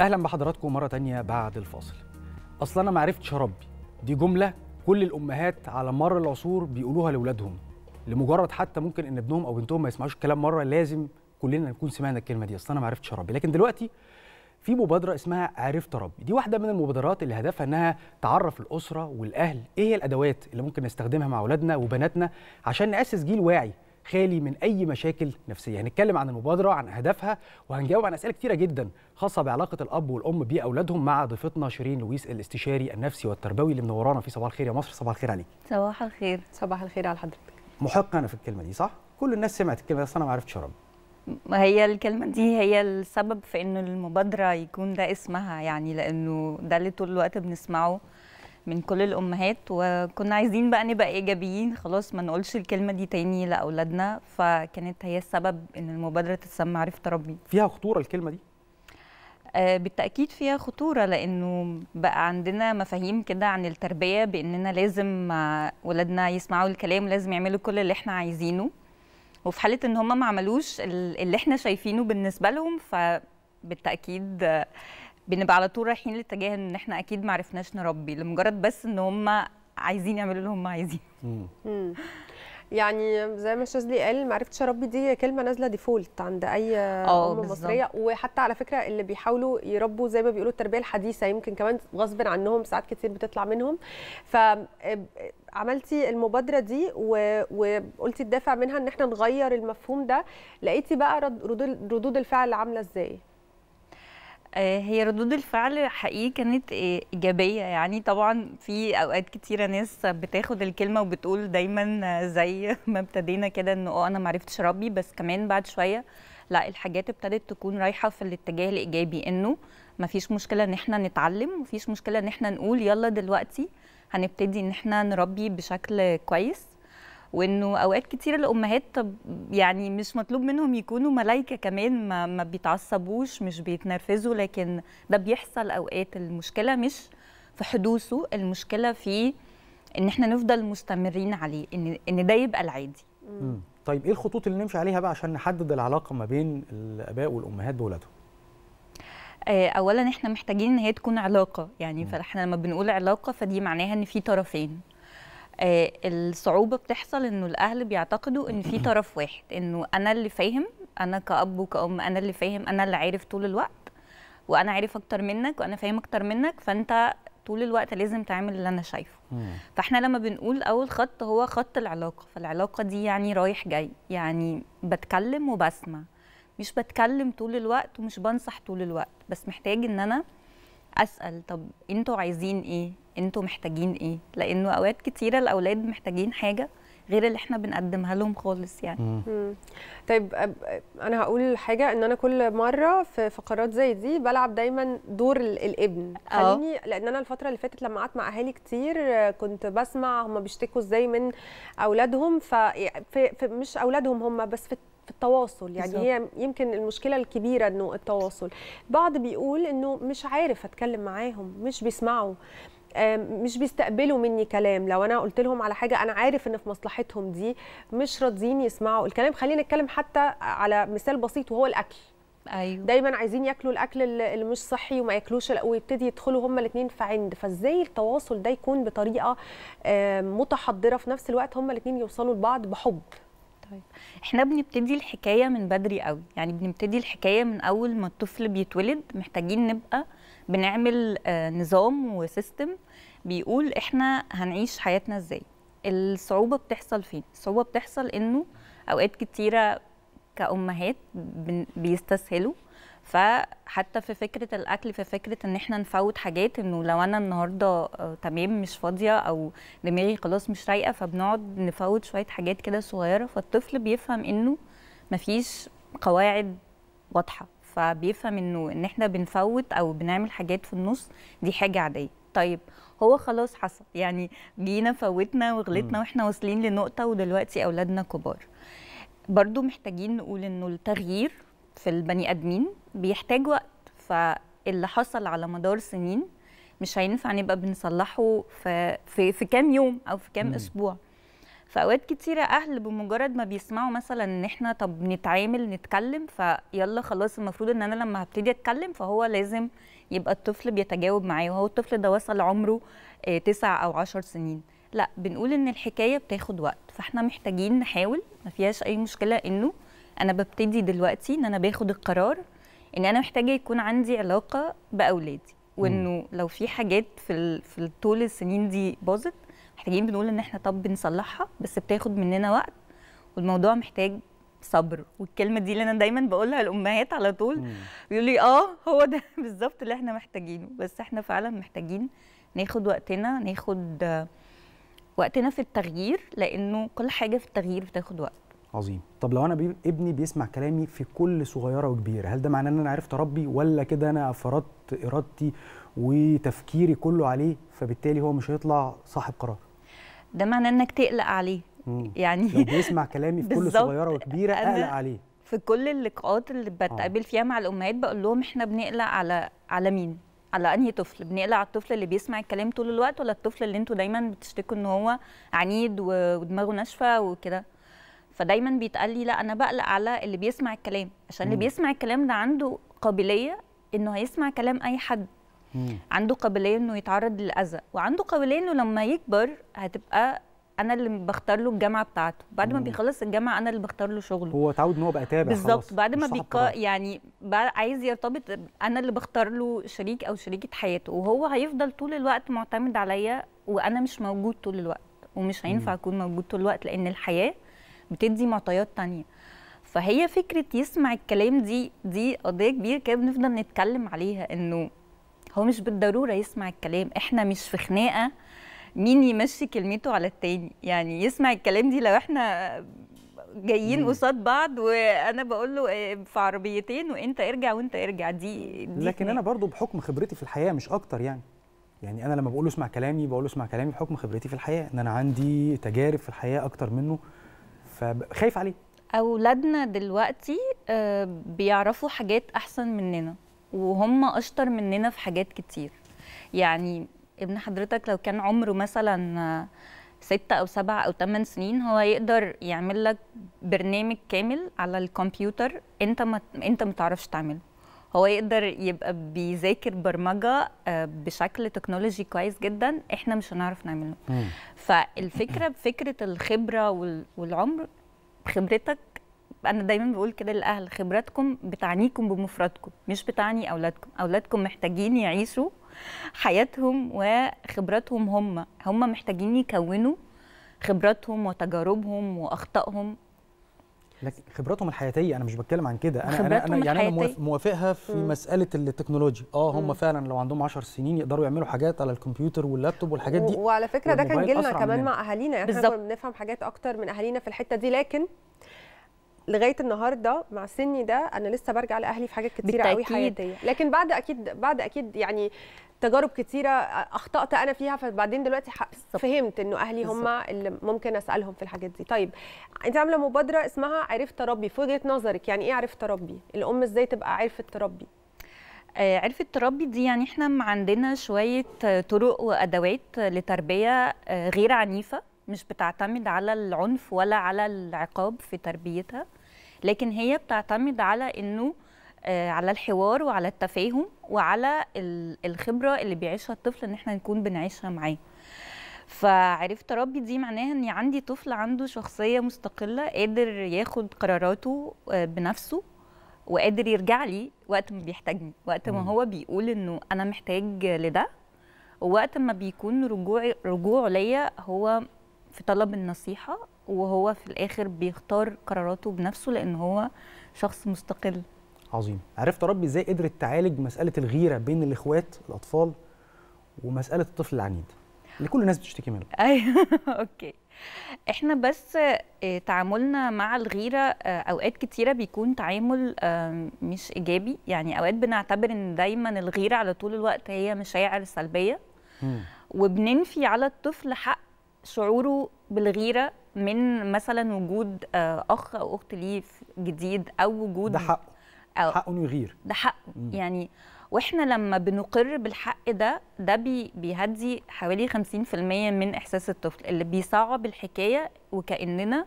اهلا بحضراتكم مره تانية بعد الفاصل اصل انا ما عرفتش اربي دي جمله كل الامهات على مر العصور بيقولوها لاولادهم لمجرد حتى ممكن ان ابنهم او بنتهم ما يسمعوش الكلام مره لازم كلنا نكون سمعنا الكلمه دي اصل انا ما عرفتش اربي لكن دلوقتي في مبادره اسمها عرفت اربي دي واحده من المبادرات اللي هدفها انها تعرف الاسره والاهل ايه هي الادوات اللي ممكن نستخدمها مع اولادنا وبناتنا عشان ناسس جيل واعي خالي من اي مشاكل نفسيه هنتكلم عن المبادره عن اهدافها وهنجاوب عن اسئله كتيره جدا خاصه بعلاقه الاب والام باولادهم مع ضيفتنا شيرين لويس الاستشاري النفسي والتربوي اللي منورانا في صباح الخير يا مصر صباح الخير عليك صباح الخير صباح الخير على حضرتك محق انا في الكلمه دي صح كل الناس سمعت الكلمه بس انا ما عرفتش ارد ما هي الكلمة دي هي السبب في إنه المبادرة يكون ده اسمها يعني لأنه ده اللي طول الوقت بنسمعه من كل الامهات وكنا عايزين بقى نبقى ايجابيين خلاص ما نقولش الكلمه دي تاني لاولادنا فكانت هي السبب ان المبادره تتسمى عرفت ربي فيها خطوره الكلمه دي آه، بالتأكيد فيها خطورة لأنه بقى عندنا مفاهيم كده عن التربية بأننا لازم آه، ولادنا يسمعوا الكلام لازم يعملوا كل اللي احنا عايزينه وفي حالة إن هم ما عملوش اللي احنا شايفينه بالنسبة لهم فبالتأكيد آه، بنبقى على طول رايحين لاتجاه ان احنا اكيد ما عرفناش نربي لمجرد بس ان هم عايزين يعملوا اللي هم عايزينه يعني زي ما شاذلي قال ما عرفتش اربي دي كلمه نازله ديفولت عند اي آه، ام مصريه وحتى على فكره اللي بيحاولوا يربوا زي ما بيقولوا التربيه الحديثه يمكن كمان غصب عنهم ساعات كتير بتطلع منهم ف عملتي المبادره دي و... وقلتي الدافع منها ان احنا نغير المفهوم ده لقيتي بقى رد... ردود الفعل عامله ازاي آه، هي ردود الفعل حقيقي كانت آه، ايجابيه يعني طبعا في اوقات كتيره ناس بتاخد الكلمه وبتقول دايما آه، زي ما ابتدينا كده انه اه انا معرفتش ربي بس كمان بعد شويه لا الحاجات ابتدت تكون رايحه في الاتجاه الايجابي انه ما فيش مشكله ان احنا نتعلم ومفيش مشكله ان احنا نقول يلا دلوقتي هنبتدي ان احنا نربي بشكل كويس وانه اوقات كتير الامهات يعني مش مطلوب منهم يكونوا ملايكه كمان ما, ما بيتعصبوش مش بيتنرفزوا لكن ده بيحصل اوقات المشكله مش في حدوثه المشكله في ان احنا نفضل مستمرين عليه ان ان ده يبقى العادي طيب ايه الخطوط اللي نمشي عليها بقى عشان نحدد العلاقه ما بين الاباء والامهات بولادهم آه، اولا احنا محتاجين ان هي تكون علاقه يعني فاحنا لما بنقول علاقه فدي معناها ان في طرفين آه، الصعوبه بتحصل انه الاهل بيعتقدوا ان في طرف واحد انه انا اللي فاهم انا كاب وكأم انا اللي فاهم انا اللي عارف طول الوقت وانا عارف اكتر منك وانا فاهم اكتر منك فانت طول الوقت لازم تعمل اللي انا شايفه مم. فاحنا لما بنقول اول خط هو خط العلاقه فالعلاقه دي يعني رايح جاي يعني بتكلم وبسمع مش بتكلم طول الوقت ومش بنصح طول الوقت بس محتاج ان انا اسال طب انتوا عايزين ايه انتوا محتاجين ايه لانه اوقات كتيره الاولاد محتاجين حاجه غير اللي احنا بنقدمها لهم خالص يعني طيب انا هقول حاجه ان انا كل مره في فقرات زي دي بلعب دايما دور الابن آه. خليني لان انا الفتره اللي فاتت لما قعدت مع اهالي كتير كنت بسمع هم بيشتكوا ازاي من اولادهم ف مش اولادهم هم بس في في التواصل يعني بالزبط. هي يمكن المشكله الكبيره انه التواصل بعض بيقول انه مش عارف اتكلم معاهم مش بيسمعوا مش بيستقبلوا مني كلام لو انا قلت لهم على حاجه انا عارف ان في مصلحتهم دي مش راضيين يسمعوا الكلام خلينا نتكلم حتى على مثال بسيط وهو الاكل ايوه دايما عايزين ياكلوا الاكل اللي مش صحي وما ياكلوش ويبتدي يدخلوا هما الاثنين في عند فازاي التواصل ده يكون بطريقه متحضره في نفس الوقت هما الاثنين يوصلوا لبعض بحب طيب احنا بنبتدي الحكايه من بدري قوي يعني بنبتدي الحكايه من اول ما الطفل بيتولد محتاجين نبقى بنعمل آه، نظام وسيستم بيقول احنا هنعيش حياتنا ازاي الصعوبه بتحصل فين الصعوبه بتحصل انه اوقات كتيره كامهات بيستسهلوا فحتى في فكره الاكل في فكره ان احنا نفوت حاجات انه لو انا النهارده آه، تمام مش فاضيه او دماغي خلاص مش رايقه فبنقعد نفوت شويه حاجات كده صغيره فالطفل بيفهم انه مفيش قواعد واضحه فبيفهم انه ان احنا بنفوت او بنعمل حاجات في النص دي حاجه عاديه طيب هو خلاص حصل يعني جينا فوتنا وغلطنا واحنا واصلين لنقطه ودلوقتي اولادنا كبار برضو محتاجين نقول انه التغيير في البني ادمين بيحتاج وقت فاللي حصل على مدار سنين مش هينفع نبقى بنصلحه في في, في كام يوم او في كام اسبوع فاوقات كتيره اهل بمجرد ما بيسمعوا مثلا ان احنا طب نتعامل نتكلم فيلا خلاص المفروض ان انا لما هبتدي اتكلم فهو لازم يبقى الطفل بيتجاوب معايا وهو الطفل ده وصل عمره آه، تسع او عشر سنين لا بنقول ان الحكايه بتاخد وقت فاحنا محتاجين نحاول ما فيهاش اي مشكله انه انا ببتدي دلوقتي ان انا باخد القرار ان انا محتاجه يكون عندي علاقه باولادي وانه لو في حاجات في في طول السنين دي باظت محتاجين بنقول ان احنا طب بنصلحها بس بتاخد مننا وقت والموضوع محتاج صبر والكلمه دي اللي انا دايما بقولها الامهات على طول بيقولوا لي اه هو ده بالظبط اللي احنا محتاجينه بس احنا فعلا محتاجين ناخد وقتنا ناخد وقتنا في التغيير لانه كل حاجه في التغيير بتاخد وقت عظيم طب لو انا بي... ابني بيسمع كلامي في كل صغيره وكبيره هل ده معناه ان انا عرفت اربي ولا كده انا فرضت ارادتي وتفكيري كله عليه فبالتالي هو مش هيطلع صاحب قرار ده معناه انك تقلق عليه مم. يعني لو بيسمع كلامي في كل صغيره وكبيره اقلق عليه في كل اللقاءات اللي بتقابل آه. فيها مع الامهات بقول لهم احنا بنقلق على على مين على انهي طفل بنقلق على الطفل اللي بيسمع الكلام طول الوقت ولا الطفل اللي انتوا دايما بتشتكوا ان هو عنيد ودماغه ناشفه وكده فدايما بيتقال لي لا انا بقلق على اللي بيسمع الكلام عشان اللي بيسمع الكلام ده عنده قابليه انه هيسمع كلام اي حد مم. عنده قابليه انه يتعرض للاذى وعنده قابليه انه لما يكبر هتبقى انا اللي بختار له الجامعه بتاعته بعد ما بيخلص الجامعه انا اللي بختار له شغله هو اتعود ان هو بقى تابع بالظبط بعد ما بيقى يعني بقى عايز يرتبط انا اللي بختار له شريك او شريكه حياته وهو هيفضل طول الوقت معتمد عليا وانا مش موجود طول الوقت ومش هينفع اكون موجود طول الوقت لان الحياه بتدي معطيات تانية فهي فكرة يسمع الكلام دي دي قضية كبيرة كده بنفضل نتكلم عليها إنه هو مش بالضرورة يسمع الكلام إحنا مش في خناقة مين يمشي كلمته على التاني يعني يسمع الكلام دي لو إحنا جايين قصاد بعض وانا بقول له آه، في عربيتين وانت ارجع وانت ارجع دي, دي لكن انا برضو بحكم خبرتي في الحياه مش اكتر يعني يعني انا لما بقول له اسمع كلامي بقول له اسمع كلامي بحكم خبرتي في الحياه ان انا عندي تجارب في الحياه اكتر منه فخايف عليه اولادنا دلوقتي آه، بيعرفوا حاجات احسن مننا وهم اشطر مننا في حاجات كتير يعني ابن حضرتك لو كان عمره مثلا ستة أو سبعة أو ثمان سنين هو يقدر يعمل لك برنامج كامل على الكمبيوتر أنت ما أنت ما تعرفش تعمله هو يقدر يبقى بيذاكر برمجه آه، بشكل تكنولوجي كويس جدا احنا مش هنعرف نعمله فالفكره بفكره الخبره والعمر خبرتك انا دايما بقول كده للاهل خبراتكم بتعنيكم بمفردكم مش بتعني اولادكم اولادكم محتاجين يعيشوا حياتهم وخبراتهم هم هم محتاجين يكونوا خبراتهم وتجاربهم واخطائهم لكن خبراتهم الحياتيه انا مش بتكلم عن كده انا انا, أنا يعني انا موافقها في مم. مساله التكنولوجيا اه هم مم. فعلا لو عندهم 10 سنين يقدروا يعملوا حاجات على الكمبيوتر واللابتوب والحاجات دي وعلى فكره ده كان جيلنا كمان مع اهالينا يعني احنا كنا بنفهم حاجات اكتر من اهالينا في الحته دي لكن لغايه النهارده مع سني ده انا لسه برجع لاهلي في حاجات كتيره قوي حياتيه لكن بعد اكيد بعد اكيد يعني تجارب كتيره اخطات انا فيها فبعدين دلوقتي فهمت انه اهلي هم اللي ممكن اسالهم في الحاجات دي طيب انت عامله مبادره اسمها عرفت تربي في وجهه نظرك يعني ايه عرفت تربي الام ازاي تبقى عرفت تربي آه، عرفة التربي دي يعني احنا عندنا شوية طرق وأدوات لتربية آه، غير عنيفة مش بتعتمد على العنف ولا على العقاب في تربيتها لكن هي بتعتمد على انه آه، على الحوار وعلى التفاهم وعلى الخبره اللي بيعيشها الطفل ان احنا نكون بنعيشها معاه فعرفت اربي دي معناها اني عندي طفل عنده شخصيه مستقله قادر ياخد قراراته آه، بنفسه وقادر يرجع لي وقت ما بيحتاجني وقت ما هو بيقول انه انا محتاج لده ووقت ما بيكون رجوع رجوع ليا هو في طلب النصيحه وهو في الاخر بيختار قراراته بنفسه لان هو شخص مستقل عظيم عرفت ربي ازاي قدرت تعالج مساله الغيره بين الاخوات الاطفال ومساله الطفل العنيد اللي كل الناس بتشتكي منه ايوه اوكي احنا بس آه، تعاملنا مع الغيره آه، اوقات كتيره بيكون تعامل مش ايجابي يعني اوقات بنعتبر ان دايما الغيره على طول الوقت هي مشاعر سلبيه وبننفي على الطفل حق شعوره بالغيره من مثلا وجود آه، اخ او اخت ليه جديد او وجود ده حقه أو حق يغير ده حق مم. يعني واحنا لما بنقر بالحق ده ده بي بيهدي حوالي 50% من احساس الطفل اللي بيصعب الحكايه وكاننا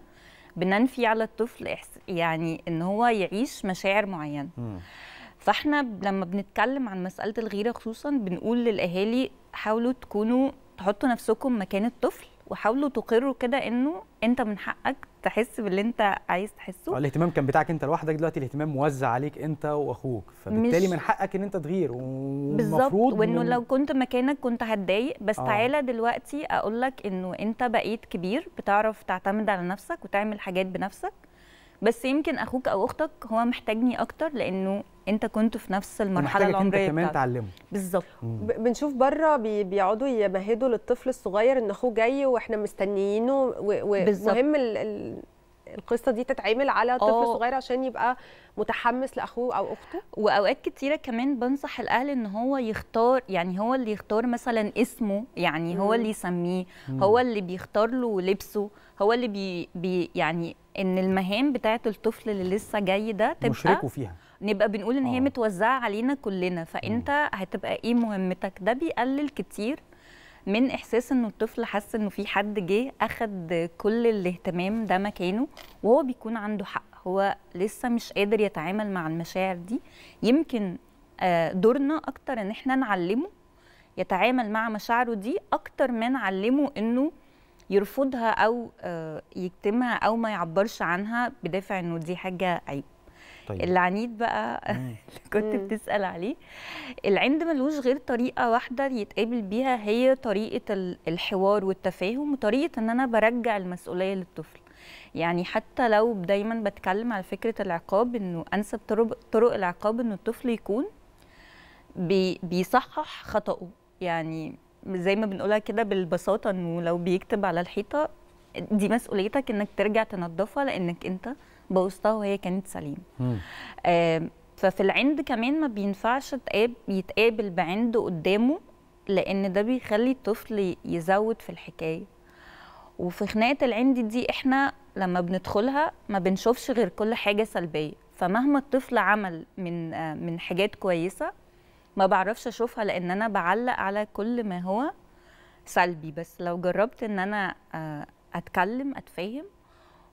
بننفي على الطفل يعني ان هو يعيش مشاعر معينه مم. فاحنا لما بنتكلم عن مساله الغيره خصوصا بنقول للاهالي حاولوا تكونوا تحطوا نفسكم مكان الطفل وحاولوا تقروا كده انه انت من حقك تحس باللي انت عايز تحسه اه، الاهتمام كان بتاعك انت لوحدك دلوقتي الاهتمام موزع عليك انت واخوك فبالتالي من حقك ان انت تغير بالظبط وانه لو كنت مكانك كنت هتضايق بس آه. تعالى دلوقتي اقول لك انه انت بقيت كبير بتعرف تعتمد على نفسك وتعمل حاجات بنفسك بس يمكن اخوك او اختك هو محتاجني اكتر لانه انت كنت في نفس المرحله العمريه انت كمان تعلمه بالظبط بنشوف بره بي بيقعدوا يمهدوا للطفل الصغير ان اخوه جاي واحنا مستنيينه ومهم القصه دي تتعمل على طفل أوه. صغير عشان يبقى متحمس لاخوه او اخته واوقات كتيره كمان بنصح الاهل ان هو يختار يعني هو اللي يختار مثلا اسمه يعني هو اللي يسميه هو اللي بيختار له لبسه هو اللي بي, بي يعني ان المهام بتاعه الطفل اللي لسه جاي ده تبقى مشركه فيها نبقى بنقول ان هي هي آه. متوزعه علينا كلنا فانت هتبقى ايه مهمتك ده بيقلل كتير من احساس انه الطفل حس انه في حد جه اخد كل الاهتمام ده مكانه وهو بيكون عنده حق هو لسه مش قادر يتعامل مع المشاعر دي يمكن آه، دورنا اكتر ان احنا نعلمه يتعامل مع مشاعره دي اكتر ما نعلمه انه يرفضها او آه، يكتمها او ما يعبرش عنها بدافع انه دي حاجه عيب طيب. العنيد بقى اللي كنت مم. بتسال عليه العند ملوش غير طريقه واحده يتقابل بيها هي طريقه الحوار والتفاهم وطريقه ان انا برجع المسؤوليه للطفل يعني حتى لو دايما بتكلم على فكره العقاب انه انسب طرق العقاب انه الطفل يكون بيصحح خطأه يعني زي ما بنقولها كده بالبساطه انه لو بيكتب على الحيطه دي مسؤوليتك انك ترجع تنظفها لانك انت بوسطها وهي كانت سليمه آه ففي العند كمان ما بينفعش يتقابل بعند قدامه لان ده بيخلي الطفل يزود في الحكايه وفي خناقه العند دي احنا لما بندخلها ما بنشوفش غير كل حاجه سلبيه فمهما الطفل عمل من من حاجات كويسه ما بعرفش اشوفها لان انا بعلق على كل ما هو سلبي بس لو جربت ان انا آه، اتكلم اتفاهم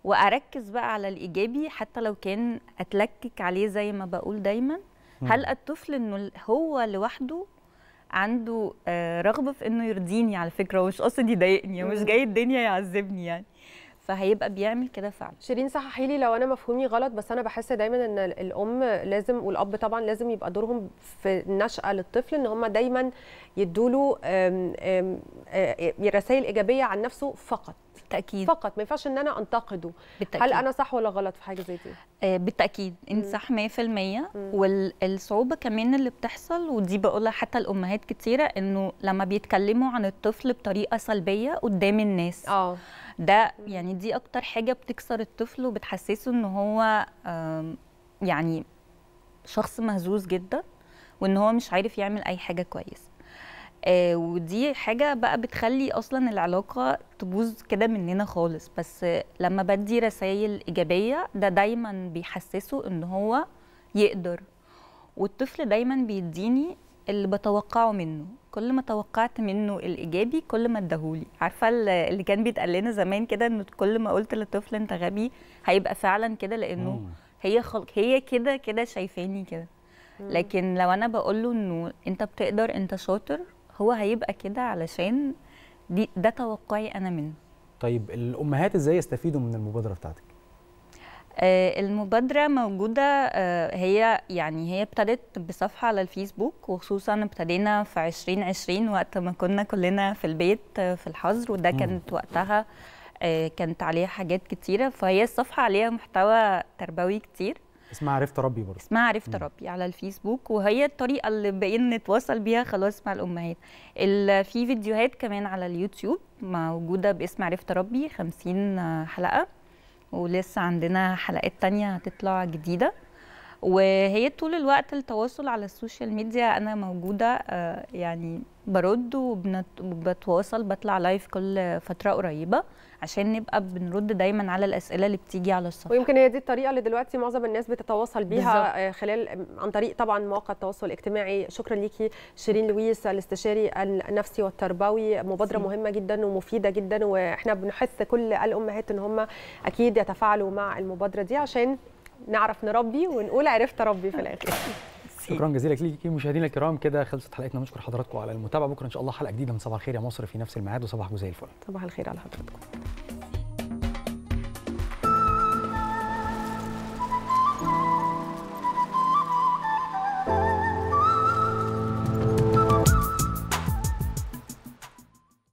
واركز بقى على الايجابي حتى لو كان اتلكك عليه زي ما بقول دايما هل الطفل انه هو لوحده عنده آه، رغبه في انه يرضيني على فكره ومش قصدي يضايقني ومش جاي الدنيا يعذبني يعني فهيبقى بيعمل كده فعلا شيرين صححي لي لو انا مفهومي غلط بس انا بحس دايما ان الام لازم والاب طبعا لازم يبقى دورهم في النشاه للطفل ان هم دايما يدوا له رسائل ايجابيه عن نفسه فقط بالتاكيد فقط ما ينفعش ان انا انتقده بالتأكيد. هل انا صح ولا غلط في حاجه زي دي آه، بالتاكيد انت صح 100% والصعوبه كمان اللي بتحصل ودي بقولها حتى الامهات كتيره انه لما بيتكلموا عن الطفل بطريقه سلبيه قدام الناس اه ده يعني دي اكتر حاجه بتكسر الطفل وبتحسسه ان هو يعني شخص مهزوز جدا وان هو مش عارف يعمل اي حاجه كويس آه، ودي حاجه بقى بتخلي اصلا العلاقه تبوظ كده مننا خالص بس لما بدي رسائل ايجابيه ده دايما بيحسسه ان هو يقدر والطفل دايما بيديني اللي بتوقعه منه كل ما توقعت منه الايجابي كل ما اداهولي عارفه اللي كان بيتقال لنا زمان كده ان كل ما قلت للطفل انت غبي هيبقى فعلا كده لانه مم. هي خلق هي كده كده شايفاني كده لكن لو انا بقول له انه انت بتقدر انت شاطر هو هيبقى كده علشان دي ده توقعي انا منه طيب الامهات ازاي يستفيدوا من المبادره بتاعتك آه، المبادرة موجودة آه، هي يعني هي ابتدت بصفحة على الفيسبوك وخصوصا ابتدينا في 2020 وقت ما كنا كلنا في البيت آه، في الحظر وده كانت وقتها كانت عليها حاجات كتيرة فهي الصفحة عليها محتوى تربوي كتير اسمها عرفت ربي برضه اسمها عرفت ربي على الفيسبوك وهي الطريقه اللي بقينا نتواصل بيها خلاص مع الامهات في فيديوهات كمان على اليوتيوب موجوده باسم عرفت ربي 50 حلقه ولسه عندنا حلقات تانية هتطلع جديده وهي طول الوقت التواصل على السوشيال ميديا انا موجوده آه، يعني برد وبتواصل بطلع لايف كل فتره قريبه عشان نبقى بنرد دايما على الاسئله اللي بتيجي على الصفحه ويمكن هي دي الطريقه اللي دلوقتي معظم الناس بتتواصل بيها بالزبط. آه، خلال آه، عن طريق طبعا مواقع التواصل الاجتماعي شكرا ليكي شيرين لويس الاستشاري النفسي والتربوي مبادره سي. مهمه جدا ومفيده جدا واحنا بنحث كل الامهات ان هم اكيد يتفاعلوا مع المبادره دي عشان نعرف نربي ونقول عرفت اربي في الاخر شكرا جزيلا لك مشاهدينا الكرام كده خلصت حلقتنا نشكر حضراتكم على المتابعه بكره ان شاء الله حلقه جديده من صباح الخير يا مصر في نفس الميعاد وصباح زي الفل صباح الخير على حضراتكم